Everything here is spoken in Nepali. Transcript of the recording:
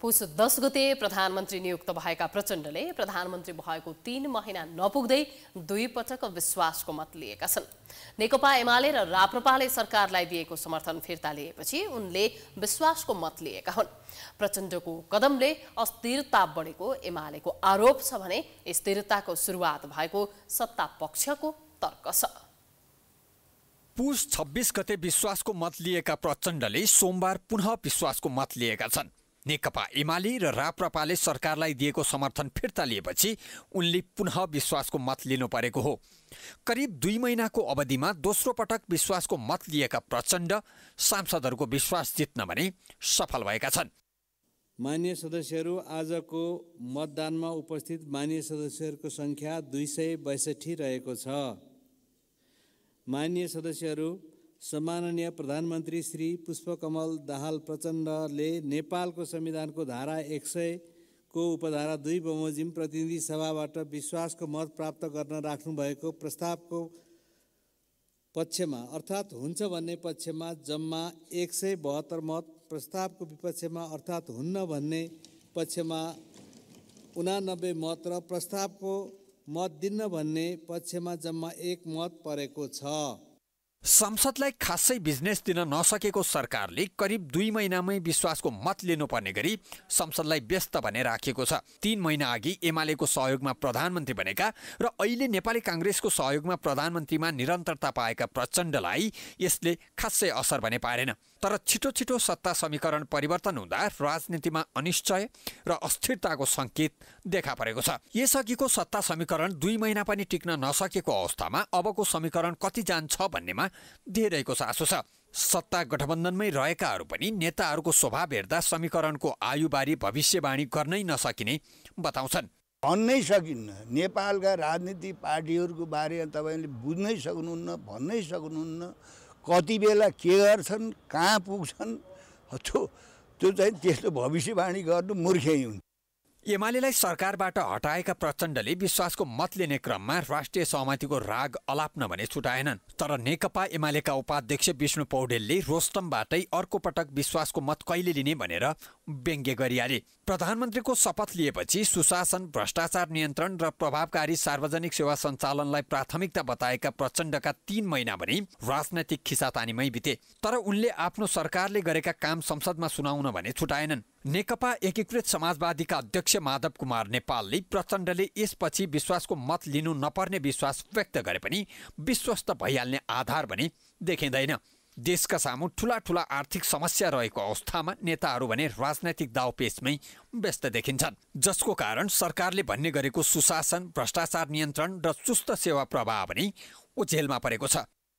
पुस दस गते प्रधानमन्त्री नियुक्त भएका प्रचण्डले प्रधानमन्त्री भएको तीन महिना नपुग्दै दुई पटक विश्वासको मत लिएका छन् नेकपा एमाले र राप्रपाले सरकारलाई दिएको समर्थन फिर्ता लिएपछि उनले विश्वासको मत लिएका हुन् प्रचण्डको कदमले अस्थिरता बढेको एमालेको आरोप छ भने स्थिरताको सुरुवात भएको सत्ता पक्षको तर्क छ पुस छब्बिस गते विश्वासको मत लिएका प्रचण्डले सोमबार पुनः विश्वासको मत लिएका छन् नेकपा एमाले र राप्रपाले सरकारलाई दिएको समर्थन फिर्ता लिएपछि उनले पुनः विश्वासको मत लिनु परेको हो करिब दुई महिनाको अवधिमा दोस्रो पटक विश्वासको मत लिएका प्रचण्ड सांसदहरूको विश्वास जित्न भने सफल भएका छन् मान्य सदस्यहरू आजको मतदानमा उपस्थित मान्य सदस्यहरूको सङ्ख्या दुई सय बैसठी रहेको छ मान्य सदस्यहरू सम्माननीय प्रधानमन्त्री श्री पुष्पकमल दाहाल प्रचण्डले नेपालको संविधानको धारा एक सयको उपधारा दुई बमोजिम प्रतिनिधि सभाबाट विश्वासको मत प्राप्त गर्न राख्नुभएको प्रस्तावको पक्षमा अर्थात् हुन्छ भन्ने पक्षमा जम्मा एक सय बहत्तर मत प्रस्तावको विपक्षमा अर्थात् हुन्न भन्ने पक्षमा उनानब्बे मत र प्रस्तावको मत दिन्न भन्ने पक्षमा जम्मा एक मत परेको छ संसदलाई खासै बिजनेस दिन नसकेको सरकारले करिब दुई महिनामै विश्वासको मत लिनुपर्ने गरी संसदलाई व्यस्त भने राखेको छ तीन महिना अघि एमालेको सहयोगमा प्रधानमन्त्री बनेका र अहिले नेपाली काङ्ग्रेसको सहयोगमा प्रधानमन्त्रीमा निरन्तरता पाएका प्रचण्डलाई यसले खासै असर भने पारेन तर छिटो छिटो सत्ता समीकरण परिवर्तन हुँदा राजनीतिमा अनिश्चय र अस्थिरताको सङ्केत देखा परेको छ यसअघिको सत्ता समीकरण दुई महिना पनि टिक्न नसकेको अवस्थामा अबको समीकरण कति जान्छ भन्नेमा धेरैको चासो छ सत्ता गठबन्धनमै रहेकाहरू पनि नेताहरूको स्वभाव हेर्दा समीकरणको आयुबारे भविष्यवाणी गर्नै नसकिने बताउँछन् भन्नै सकिन्न नेपालका राजनीतिक पार्टीहरूको बारेमा तपाईँले बुझ्नै सक्नुहुन्न भन्नै सक्नुहुन्न कति बेला के गर्छन् कहाँ पुग्छन् त्यो त्यो चाहिँ त्यस्तो भविष्यवाणी गर्नु मूर्खै हुन्छ एमालेलाई सरकारबाट हटाएका प्रचण्डले विश्वासको मत लिने क्रममा राष्ट्रिय सहमतिको राग अलाप्न भने छुटाएनन् तर नेकपा एमालेका उपाध्यक्ष विष्णु पौडेलले रोस्टमबाटै अर्को पटक विश्वासको मत कहिले लिने भनेर व्यङ्ग्य गरिहाले प्रधानमन्त्रीको शपथ लिएपछि सुशासन भ्रष्टाचार नियन्त्रण र प्रभावकारी सार्वजनिक सेवा सञ्चालनलाई प्राथमिकता बताएका प्रचण्डका तीन महिना भने राजनैतिक खिसातानीमै बिते तर उनले आफ्नो सरकारले गरेका काम संसदमा सुनाउन भने छुटाएनन् नेकपा एकीकृत समाजवादीका अध्यक्ष माधव कुमार नेपालले प्रचण्डले यसपछि विश्वासको मत लिनु नपर्ने विश्वास व्यक्त गरे पनि विश्वस्त भइहाल्ने आधार भने देखिँदैन देशका सामु ठुला ठुला आर्थिक समस्या रहेको अवस्थामा नेताहरू भने राजनैतिक दावपेचमै व्यस्त देखिन्छन् जसको कारण सरकारले भन्ने गरेको सुशासन भ्रष्टाचार नियन्त्रण र चुस्त सेवा प्रवाह भने ओझेलमा परेको छ